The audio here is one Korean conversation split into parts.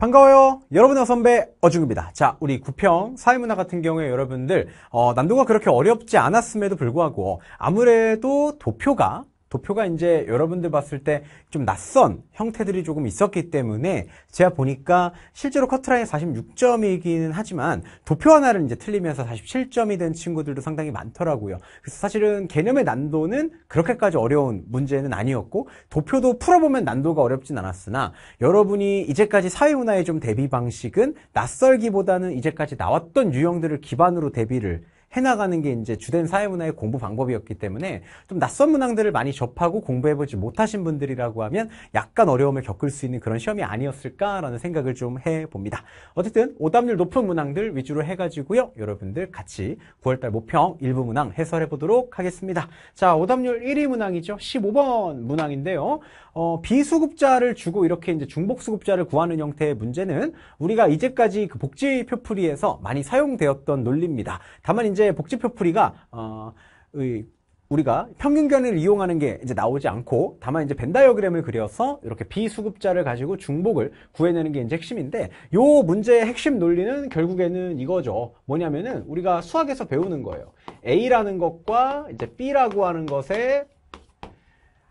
반가워요. 여러분의 선배 어중입니다. 자, 우리 구평 사회문화 같은 경우에 여러분들 어, 난도가 그렇게 어렵지 않았음에도 불구하고 아무래도 도표가 도표가 이제 여러분들 봤을 때 좀 낯선 형태들이 조금 있었기 때문에 제가 보니까 실제로 커트라인 46점이기는 하지만 도표 하나를 이제 틀리면서 47점이 된 친구들도 상당히 많더라고요. 그래서 사실은 개념의 난도는 그렇게까지 어려운 문제는 아니었고 도표도 풀어보면 난도가 어렵진 않았으나 여러분이 이제까지 사회문화의 좀 대비 방식은 낯설기보다는 이제까지 나왔던 유형들을 기반으로 대비를 해나가는 게 이제 주된 사회문화의 공부 방법이었기 때문에 좀 낯선 문항들을 많이 접하고 공부해보지 못하신 분들이라고 하면 약간 어려움을 겪을 수 있는 그런 시험이 아니었을까라는 생각을 좀 해봅니다. 어쨌든 오답률 높은 문항들 위주로 해가지고요. 여러분들 같이 9월달 모평 일부 문항 해설해보도록 하겠습니다. 자, 오답률 1위 문항이죠. 15번 문항인데요. 어, 비수급자를 주고 이렇게 이제 중복수급자를 구하는 형태의 문제는 우리가 이제까지 그 복지표풀이에서 많이 사용되었던 논리입니다. 다만 이제 복지표풀이가 어, 의, 우리가 평균견을 이용하는 게 이제 나오지 않고 다만 이제 벤다이어그램을 그려서 이렇게 비수급자를 가지고 중복을 구해내는 게 이제 핵심인데 요 문제의 핵심 논리는 결국에는 이거죠. 뭐냐면은 우리가 수학에서 배우는 거예요. A라는 것과 이제 B라고 하는 것의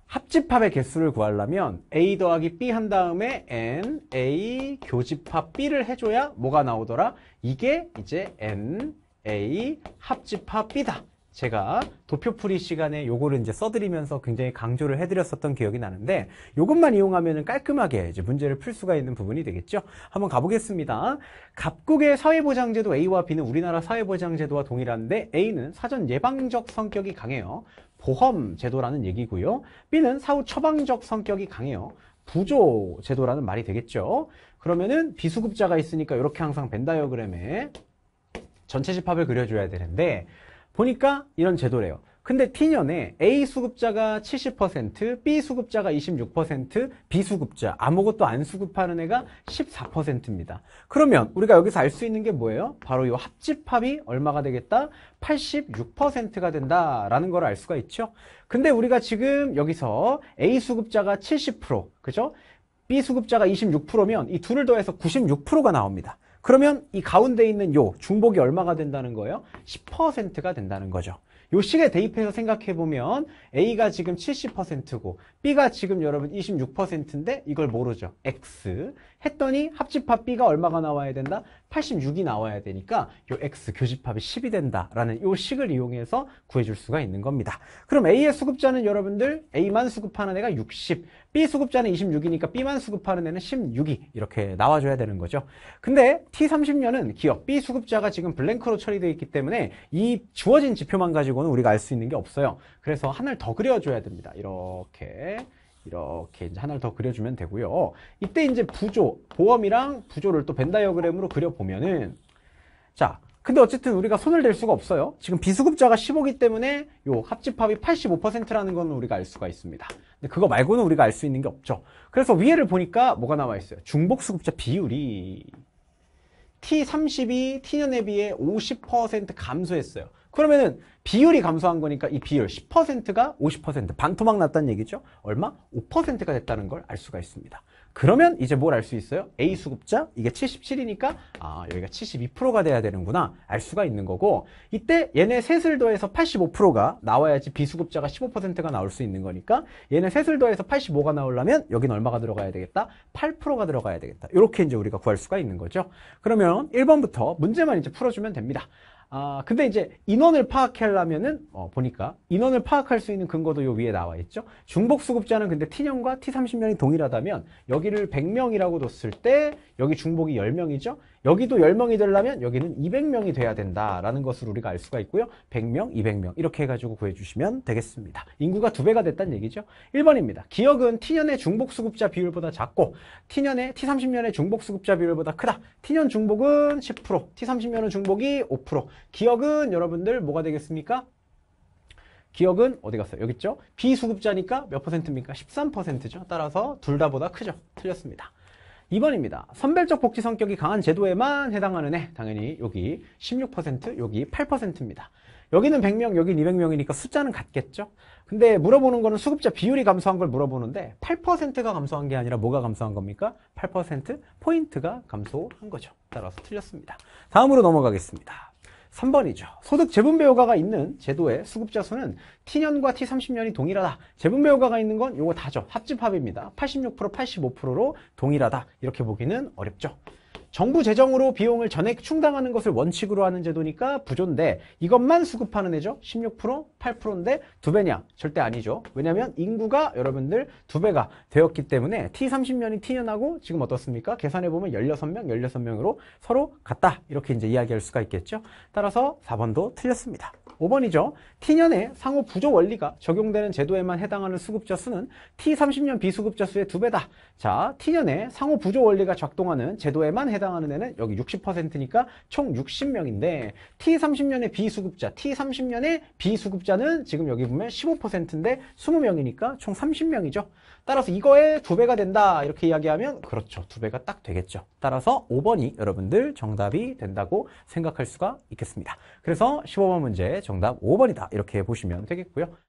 합집합의 개수를 구하려면 a 더하기 b 한 다음에 n, a 교집합 b를 해줘야 뭐가 나오더라? 이게 이제 n, a 합집합 b다. 제가 도표풀이 시간에 요거를 이제 써드리면서 굉장히 강조를 해드렸었던 기억이 나는데 요것만 이용하면 깔끔하게 이제 문제를 풀 수가 있는 부분이 되겠죠 한번 가보겠습니다 각국의 사회보장제도 A와 B는 우리나라 사회보장제도와 동일한데 A는 사전 예방적 성격이 강해요 보험 제도라는 얘기고요 B는 사후 처방적 성격이 강해요 부조 제도라는 말이 되겠죠 그러면은 비수급자가 있으니까 이렇게 항상 벤다이어그램에 전체 집합을 그려줘야 되는데 보니까 이런 제도래요. 근데 T년에 A 수급자가 70%, B 수급자가 26%, B 수급자 아무것도 안 수급하는 애가 14%입니다. 그러면 우리가 여기서 알 수 있는 게 뭐예요? 바로 이 합집합이 얼마가 되겠다? 86%가 된다라는 걸 알 수가 있죠. 근데 우리가 지금 여기서 A 수급자가 70%, 그죠? B 수급자가 26%면 이 둘을 더해서 96%가 나옵니다. 그러면 이 가운데 있는 요 중복이 얼마가 된다는 거예요? 10%가 된다는 거죠. 요 식에 대입해서 생각해보면 A가 지금 70%고 B가 지금 여러분 26%인데 이걸 모르죠. X 했더니 합집합 B가 얼마가 나와야 된다? 86이 나와야 되니까 요 x 교집합이 10이 된다라는 요 식을 이용해서 구해줄 수가 있는 겁니다. 그럼 A의 수급자는 여러분들 A만 수급하는 애가 60, B 수급자는 26이니까 B만 수급하는 애는 16이 이렇게 나와줘야 되는 거죠. 근데 T30년은 기업 B 수급자가 지금 블랭크로 처리되어 있기 때문에 이 주어진 지표만 가지고는 우리가 알 수 있는 게 없어요. 그래서 하나를 더 그려줘야 됩니다. 이렇게 이렇게 이제 하나를 더 그려주면 되고요. 이때 이제 부조, 보험이랑 부조를 또 벤다이어그램으로 그려보면은 자, 근데 어쨌든 우리가 손을 댈 수가 없어요. 지금 비수급자가 15기 때문에 요 합집합이 85%라는 건 우리가 알 수가 있습니다. 근데 그거 말고는 우리가 알 수 있는 게 없죠. 그래서 위에를 보니까 뭐가 나와 있어요. 중복수급자 비율이 T32, T년에 비해 50% 감소했어요. 그러면은 비율이 감소한 거니까 이 비율 10%가 50% 반토막 났다는 얘기죠. 얼마? 5%가 됐다는 걸 알 수가 있습니다. 그러면 이제 뭘 알 수 있어요? A 수급자 이게 77이니까 아 여기가 72%가 돼야 되는구나 알 수가 있는 거고 이때 얘네 셋을 더해서 85%가 나와야지 B 수급자가 15%가 나올 수 있는 거니까 얘네 셋을 더해서 85가 나오려면 여긴 얼마가 들어가야 되겠다? 8%가 들어가야 되겠다. 이렇게 이제 우리가 구할 수가 있는 거죠. 그러면 1번부터 문제만 이제 풀어주면 됩니다. 아, 근데 이제 인원을 파악하려면은 어, 보니까 인원을 파악할 수 있는 근거도 요 위에 나와 있죠. 중복 수급자는 근데 T년과 T30년이 동일하다면 여기를 100명이라고 뒀을 때 여기 중복이 10명이죠. 여기도 10명이 되려면 여기는 200명이 돼야 된다라는 것을 우리가 알 수가 있고요. 100명, 200명 이렇게 해가지고 구해주시면 되겠습니다. 인구가 두 배가 됐다는 얘기죠. 1번입니다. 기억은 T년의 중복 수급자 비율보다 작고 T년의 T30년의 중복 수급자 비율보다 크다. T년 중복은 10%, T30년은 중복이 5%. 기억은 여러분들 뭐가 되겠습니까? 기억은 어디 갔어요? 여기 있죠? 비수급자니까 몇 퍼센트입니까? 13%죠. 따라서 둘 다보다 크죠. 틀렸습니다. 2번입니다. 선별적 복지 성격이 강한 제도에만 해당하는 애. 당연히 여기 16% 여기 8%입니다. 여기는 100명 여기 200명이니까 숫자는 같겠죠? 근데 물어보는 거는 수급자 비율이 감소한 걸 물어보는데 8%가 감소한 게 아니라 뭐가 감소한 겁니까? 8% 포인트가 감소한 거죠. 따라서 틀렸습니다. 다음으로 넘어가겠습니다. 3번이죠. 소득 재분배 효과가 있는 제도의 수급자 수는 T년과 T30년이 동일하다. 재분배 효과가 있는 건 요거 다죠. 합집합입니다. 86%, 85%로 동일하다. 이렇게 보기는 어렵죠. 정부 재정으로 비용을 전액 충당하는 것을 원칙으로 하는 제도니까 부조인데 이것만 수급하는 애죠. 16%, 8%인데 두 배냐? 절대 아니죠. 왜냐하면 인구가 여러분들 두 배가 되었기 때문에 T30년이 T년하고 지금 어떻습니까? 계산해보면 16명, 16명으로 서로 같다. 이렇게 이제 이야기할 수가 있겠죠. 따라서 4번도 틀렸습니다. 5번이죠. t 년에 상호 부조 원리가 적용되는 제도에만 해당하는 수급자 수는 T30년 비수급자 수의 두 배다. 자, t 년에 상호 부조 원리가 작동하는 제도에만 해당 해당하는 애는 여기 60%니까 총 60명인데 T30년의 비수급자, T30년의 비수급자는 지금 여기 보면 15%인데 20명이니까 총 30명이죠. 따라서 이거에2배가 된다 이렇게 이야기하면 그렇죠. 2배가딱 되겠죠. 따라서 5번이 여러분들 정답이 된다고 생각할 수가 있겠습니다. 그래서 15번 문제 정답 5번이다 이렇게 보시면 되겠고요.